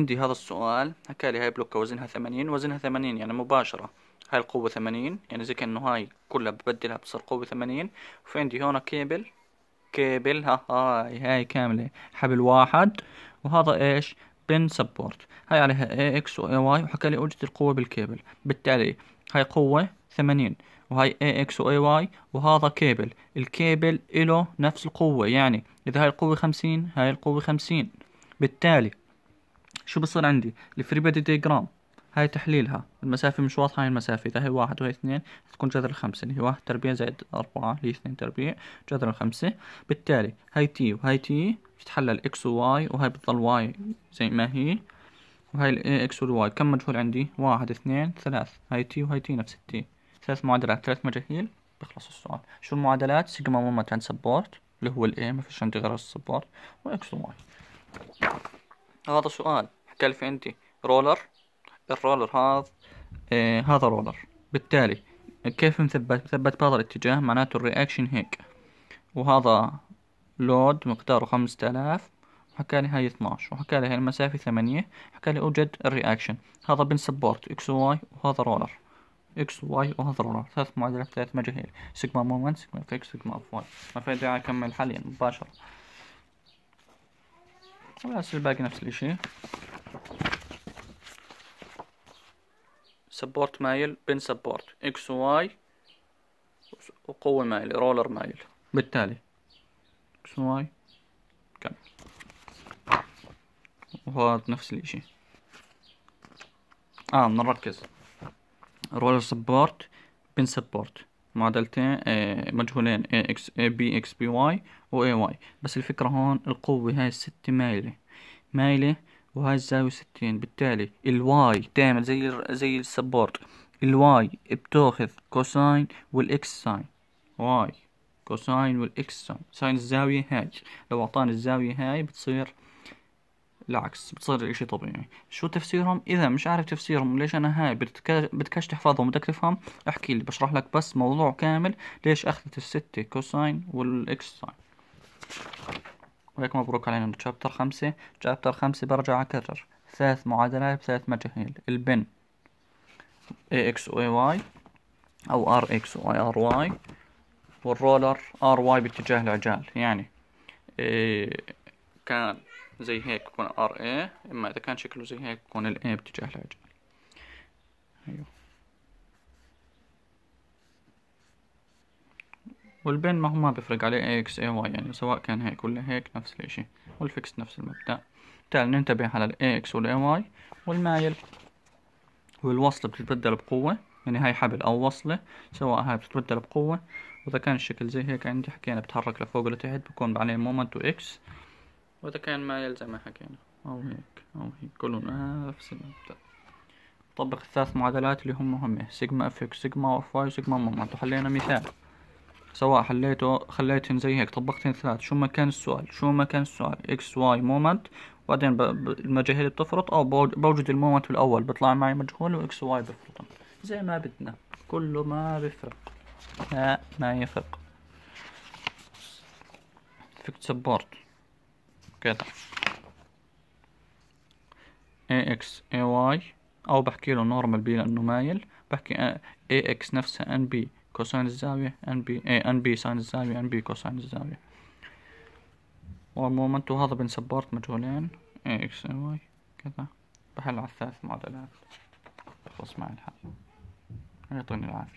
عندي هذا السؤال حكى لي هاي بلوكة وزنها ثمانين وزنها ثمانين يعني مباشرة هاي القوة ثمانين يعني زي كأنه هاي كلها ببدلها بتصير قوة ثمانين وفي عندي هون كيبل كيبل ها هاي هاي كاملة حبل واحد وهذا ايش بن سبورت هاي عليها اي اكس واي واي وحكى لي اوجة القوة بالكيبل بالتالي هاي قوة ثمانين وهي اي اكس واي واي وهذا كيبل الكيبل له نفس القوة يعني اذا هاي القوة خمسين هاي القوة خمسين بالتالي شو بصير عندي الفري بادي ديجرام هاي تحليلها المسافة مش واضحة هاي المسافة إذا هي واحد وهي اثنين تكون جذر الخمسة اللي يعني هي واحد تربيع زائد أربعة اللي هي اثنين تربيع جذر الخمسة بالتالي هاي تي وهاي تي بتتحلل إكس وواي وهاي بتضل واي زي ما هي وهاي الإكس والواي كم مجهول عندي واحد اثنين ثلاث هاي تي وهاي تي نفس التي ثلاث معادلات ثلاث مجاهيل بخلص السؤال شو المعادلات سيجما مومنت عند سبورت اللي هو الاي ما فيش عندي غير السبورت واكس وواي هذا سؤال في انت رولر الرولر هذا آه هذا رولر بالتالي كيف مثبت مثبت بهذا الاتجاه معناته الرياكشن هيك وهذا لود مقداره خمسة آلاف وحكى لي هاي 12 وحكى لي هاي المسافة ثمانية حكى لي اوجد الرياكشن هذا بن سبورت اكس واي وهذا رولر اكس واي وهذا رولر ثلاث معادلات ثلاث مجاهيل سيجما مومنت سيجما اف اكس سيجما اف واي ما في داعي اكمل حاليا مباشرة بس الباقي نفس الاشي سبورت مايل بن سبورت اكس واي وقوة مايل رولر مايل بالتالي اكس واي كم وهذا نفس الاشي اه بنركز رولر سبورت بن سبورت معادلتين مجهولين اي اكس اي بي اكس بي واي واي واي بس الفكرة هون القوة هاي الستة مايلة مايلة وهاي الزاوية ستين بالتالي الواي تعمل زي زي السبورت الواي بتاخذ كوساين والاكس ساين واي كوساين والاكس ساين ساين الزاوية هاي لو اعطاني الزاوية هاي بتصير العكس بتصير الاشي طبيعي شو تفسيرهم اذا مش عارف تفسيرهم ليش انا هاي بدكش تحفظهم بدك تفهم احكي لي بشرح لك بس موضوع كامل ليش اخذت الستة كوساين والاكس ساين وهيك مبروك علينا تشابتر خمسة تشابتر خمسة برجع أكرر ثلاث معادلات بثلاث مجاهيل البن AX و AY أو RX و RY والرولر RY باتجاه العجال يعني إيه، كان زي هيك يكون RA إما إذا كان شكله زي هيك يكون الA باتجاه العجال أيوه والبين ما هو ما بيفرق عليه اي اكس اي واي يعني سواء كان هيك ولا هيك نفس الاشي والفيكس نفس المبدأ تعال ننتبه على الاي اكس والاي واي والمايل والوصله بتتبدل بقوة يعني هاي حبل او وصلة سواء هاي بتتبدل بقوة واذا كان الشكل زي هيك عندي حكينا بتحرك لفوق ولتحت بكون عليه مومنت واكس واذا كان مايل زي ما حكينا او هيك او هيك كلهم نفس المبدأ طبق الثلاث معادلات اللي هم مهمه سيجما اف اكس سيجما اف واي سيجما مومنت وحلينا مثال سواء حليته خليتهن زي هيك طبقتهن ثلاث شو ما كان السؤال شو ما كان السؤال اكس واي مومنت وبعدين المجاهيل بتفرط او بوجد المومنت الاول بيطلع معي مجهول واكس واي بفرطن زي ما بدنا كله ما بفرق لا ما يفرق فكت سبورت كده اي اكس اي واي او بحكي له نورمال بي لانه مايل بحكي اي آه، اكس نفسها ان بي كوساين الزاوية ان بي اي ان بي ساين الزاوية ان بي كوساين الزاوية والمومنت وهذا بنسبورت مجهولين اي اكس اي واي كذا بحل على الثلاث معادلات خلص معي الحال يعطيني العافية